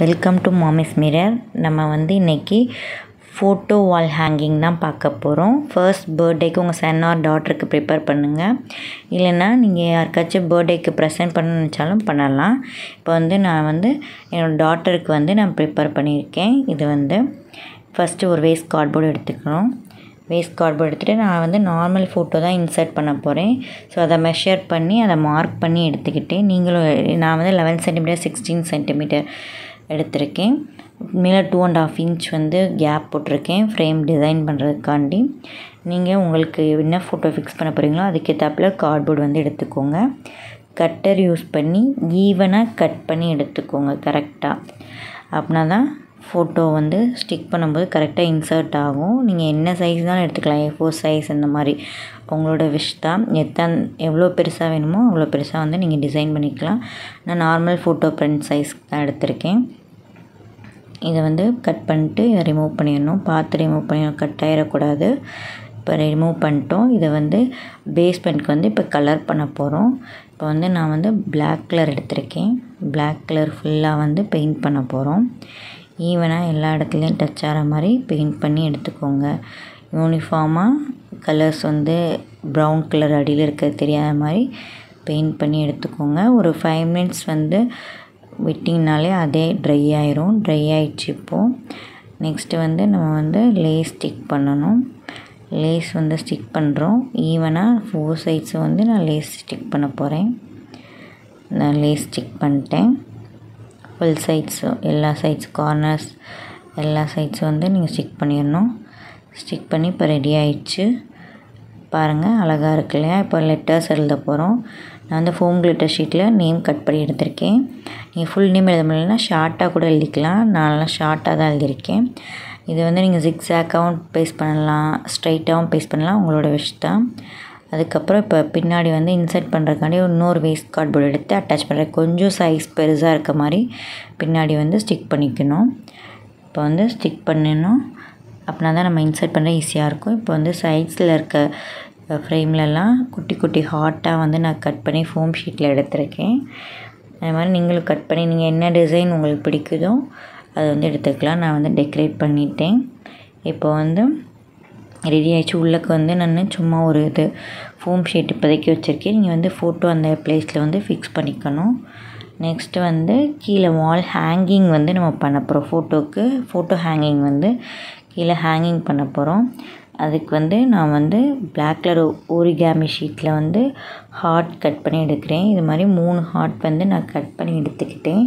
welcome to மாமிஸ் mirror நம்ம வந்து இன்றைக்கி ஃபோட்டோ வால் ஹேங்கிங் தான் பார்க்க போகிறோம் ஃபர்ஸ்ட் பர்த்டேக்கு உங்கள் சன் ஆர் டாட்டருக்கு ப்ரிப்பேர் பண்ணுங்கள் இல்லைன்னா நீங்கள் யாருக்காச்சும் பர்த்டேக்கு ப்ரெசென்ட் பண்ணணும்னு நினச்சாலும் பண்ணலாம் இப்போ வந்து நான் வந்து என்னோடய டாட்டருக்கு வந்து நான் ப்ரிப்பேர் பண்ணியிருக்கேன் இது வந்து ஃபஸ்ட்டு ஒரு வேஸ்ட் கார்ட்போர்டு எடுத்துக்கிறோம் வேஸ்ட் கார்ட்போர்டு எடுத்துகிட்டு நான் வந்து நார்மல் ஃபோட்டோ தான் இன்சர்ட் பண்ண போகிறேன் ஸோ அதை மெஷர் பண்ணி அதை மார்க் பண்ணி எடுத்துக்கிட்டு நீங்களும் நான் வந்து லெவன் சென்டிமீட்டர் சிக்ஸ்டீன் சென்டிமீட்டர் எடுத்திருக்கேன் மேலே டூ அண்ட் ஆஃப் இன்ச் வந்து கேப் போட்டிருக்கேன் ஃப்ரேம் டிசைன் பண்ணுறதுக்காண்டி நீங்கள் உங்களுக்கு என்ன ஃபோட்டோ ஃபிக்ஸ் பண்ண போகிறீங்களோ அதுக்கேற்றாப்பில் கார்ட்போர்டு வந்து எடுத்துக்கோங்க கட்டர் யூஸ் பண்ணி ஈவனாக கட் பண்ணி எடுத்துக்கோங்க கரெக்டாக அப்படின்னா தான் ஃபோட்டோ வந்து ஸ்டிக் பண்ணும்போது கரெக்டாக இன்சர்ட் ஆகும் நீங்கள் என்ன சைஸ்னாலும் எடுத்துக்கலாம் ஏ ஃபோர் சைஸ் அந்த மாதிரி உங்களோட விஷ் தான் எத்தன் எவ்வளோ பெருசாக வேணுமோ அவ்வளோ பெருசாக வந்து நீங்கள் டிசைன் பண்ணிக்கலாம் நான் நார்மல் ஃபோட்டோ பிரிண்ட் சைஸ் தான் எடுத்திருக்கேன் இதை வந்து கட் பண்ணிட்டு இதை ரிமூவ் பண்ணிடணும் பார்த்து ரிமூவ் பண்ணிடணும் கட் ஆகிடக்கூடாது இப்போ ரிமூவ் பண்ணிட்டோம் இதை வந்து பேஸ்மெண்ட்க்கு வந்து இப்போ கலர் பண்ண போகிறோம் இப்போ வந்து நான் வந்து பிளாக் கலர் எடுத்திருக்கேன் பிளாக் கலர் ஃபுல்லாக வந்து பெயிண்ட் பண்ண போகிறோம் ஈவனாக எல்லா இடத்துலையும் டச் ஆகிற மாதிரி பெயிண்ட் பண்ணி எடுத்துக்கோங்க யூனிஃபார்மாக கலர்ஸ் வந்து ப்ரௌன் கலர் அடியில் இருக்கிறது தெரியாத மாதிரி பெயிண்ட் பண்ணி எடுத்துக்கோங்க ஒரு ஃபைவ் மினிட்ஸ் வந்து விட்டிங்கனாலே அதே ட்ரை ஆயிரும் ட்ரை ஆயிடுச்சு இப்போது நெக்ஸ்ட்டு வந்து நம்ம வந்து லேஸ் ஸ்டிக் பண்ணணும் லேஸ் வந்து ஸ்டிக் பண்ணுறோம் ஈவனாக ஃபோர் சைட்ஸும் வந்து நான் லேஸ் ஸ்டிக் பண்ண போகிறேன் நான் லேஸ் ஸ்டிக் பண்ணிட்டேன் ஃபுல் சைட்ஸும் எல்லா சைட்ஸ் கார்னர்ஸ் எல்லா சைட்ஸும் வந்து நீங்கள் ஸ்டிக் பண்ணிடணும் ஸ்டிக் பண்ணி இப்போ ரெடி ஆயிடுச்சு பாருங்கள் அழகாக இருக்கு இல்லையா இப்போ லெட்டர்ஸ் எழுத போகிறோம் நான் வந்து ஃபோம் கிளிட்டர் ஷீட்டில் நேம் கட் பண்ணி எடுத்திருக்கேன் நீங்கள் ஃபுல் நேம் எழுத முடியலன்னா ஷார்ட்டாக கூட எழுதிக்கலாம் நான்லாம் ஷார்ட்டாக தான் எழுதியிருக்கேன் இது வந்து நீங்கள் ஜிக்ஸாக்காகவும் பேஸ் பண்ணலாம் ஸ்ட்ரைட்டாகவும் பேஸ் பண்ணலாம் உங்களோட விஷ் தான் அதுக்கப்புறம் இப்போ பின்னாடி வந்து இன்சர்ட் பண்ணுறதுக்காண்டி இன்னொரு வேஸ்ட் கார்ட் போர்டு எடுத்து அட்டாச் பண்ணுறேன் கொஞ்சம் சைஸ் பெருசாக இருக்க மாதிரி பின்னாடி வந்து ஸ்டிக் பண்ணிக்கணும் இப்போ வந்து ஸ்டிக் பண்ணணும் அப்படின்னா தான் நம்ம இன்சர்ட் பண்ணுற ஈஸியாக இருக்கும் இப்போ வந்து சைட்ஸில் இருக்க ஃப்ரேம்லலாம் குட்டி குட்டி ஹார்ட்டாக வந்து நான் கட் பண்ணி ஃபோம் ஷீட்டில் எடுத்திருக்கேன் அது மாதிரி நீங்களும் கட் பண்ணி நீங்கள் என்ன டிசைன் உங்களுக்கு பிடிக்குதோ அதை வந்து எடுத்துக்கலாம் நான் வந்து டெக்கரேட் பண்ணிட்டேன் இப்போ வந்து ரெடி ஆகிடுச்சு உள்ளக்கு வந்து நான் சும்மா ஒரு இது ஃபோம் ஷீட் இப்போதைக்கு வச்சுருக்கேன் நீங்கள் வந்து ஃபோட்டோ அந்த ப்ளேஸில் வந்து ஃபிக்ஸ் பண்ணிக்கணும் நெக்ஸ்ட்டு வந்து கீழே வால் ஹேங்கிங் வந்து நம்ம பண்ண போகிறோம் ஃபோட்டோவுக்கு ஃபோட்டோ ஹேங்கிங் வந்து கீழே ஹேங்கிங் பண்ண போகிறோம் அதுக்கு வந்து நான் வந்து பிளாக் கலர் ஓரிகாமி ஷீட்டில் வந்து ஹார்ட் கட் பண்ணி எடுக்கிறேன் இது மாதிரி மூணு ஹார்ட் வந்து நான் கட் பண்ணி எடுத்துக்கிட்டேன்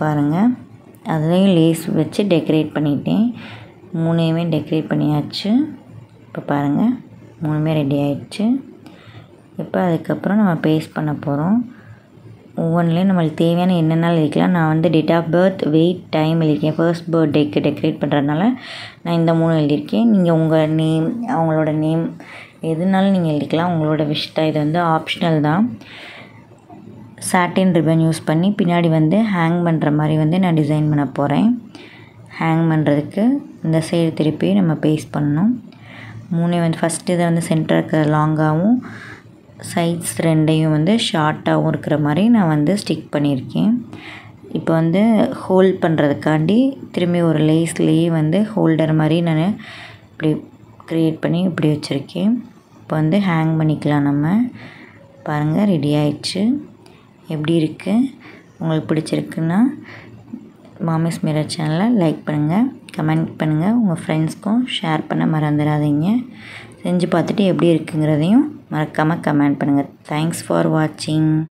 பாருங்கள் அதுலேயும் லேஸ் வச்சு டெக்கரேட் பண்ணிட்டேன் மூணையுமே டெக்கரேட் பண்ணியாச்சு இப்போ பாருங்கள் மூணுமே ரெடி ஆயிடுச்சு இப்போ அதுக்கப்புறம் நம்ம பேஸ்ட் பண்ண போகிறோம் ஒவ்வொன்றிலையும் நம்மளுக்கு தேவையான என்னென்ன எழுதிக்கலாம் நான் வந்து date of birth weight time எழுதியிருக்கேன் ஃபர்ஸ்ட் பர்த்டேக்கு டெக்கரேட் பண்ணுறதுனால நான் இந்த மூணு எழுதியிருக்கேன் நீங்கள் உங்கள் நேம் அவங்களோட நேம் எதுனாலும் நீங்கள் எழுதிக்கலாம் உங்களோட விஷ் இது வந்து ஆப்ஷனல் தான் சாட்டின் ரிபன் யூஸ் பண்ணி பின்னாடி வந்து ஹேங் பண்ணுற மாதிரி வந்து நான் டிசைன் பண்ண போகிறேன் ஹேங் பண்ணுறதுக்கு இந்த சைடு திருப்பி நம்ம பேஸ்ட் பண்ணணும் மூணே வந்து ஃபஸ்ட்டு இதை வந்து சென்டருக்கு லாங்காகவும் சைட்ஸ் ரெண்டையும் வந்து ஷார்ட்டாகவும் இருக்கிற மாதிரி நான் வந்து ஸ்டிக் பண்ணியிருக்கேன் இப்போ வந்து ஹோல்ட் பண்ணுறதுக்காண்டி திரும்பி ஒரு லேஸ்லேயே வந்து ஹோல்டர் மாதிரி நான் இப்படி க்ரியேட் பண்ணி இப்படி வச்சுருக்கேன் இப்போ வந்து ஹேங் பண்ணிக்கலாம் நம்ம பாருங்கள் ரெடி ஆயிடுச்சு எப்படி இருக்குது உங்களுக்கு பிடிச்சிருக்குன்னா மாமிஸ் மிரர் சேனலை லைக் பண்ணுங்கள் கமெண்ட் பண்ணுங்கள் உங்கள் ஃப்ரெண்ட்ஸ்க்கும் ஷேர் பண்ண மறந்துடாதீங்க செஞ்சு பார்த்துட்டு எப்படி இருக்குங்கிறதையும் மறக்காமல் கமெண்ட் பண்ணுங்கள் தேங்க்ஸ் ஃபார் வாட்சிங்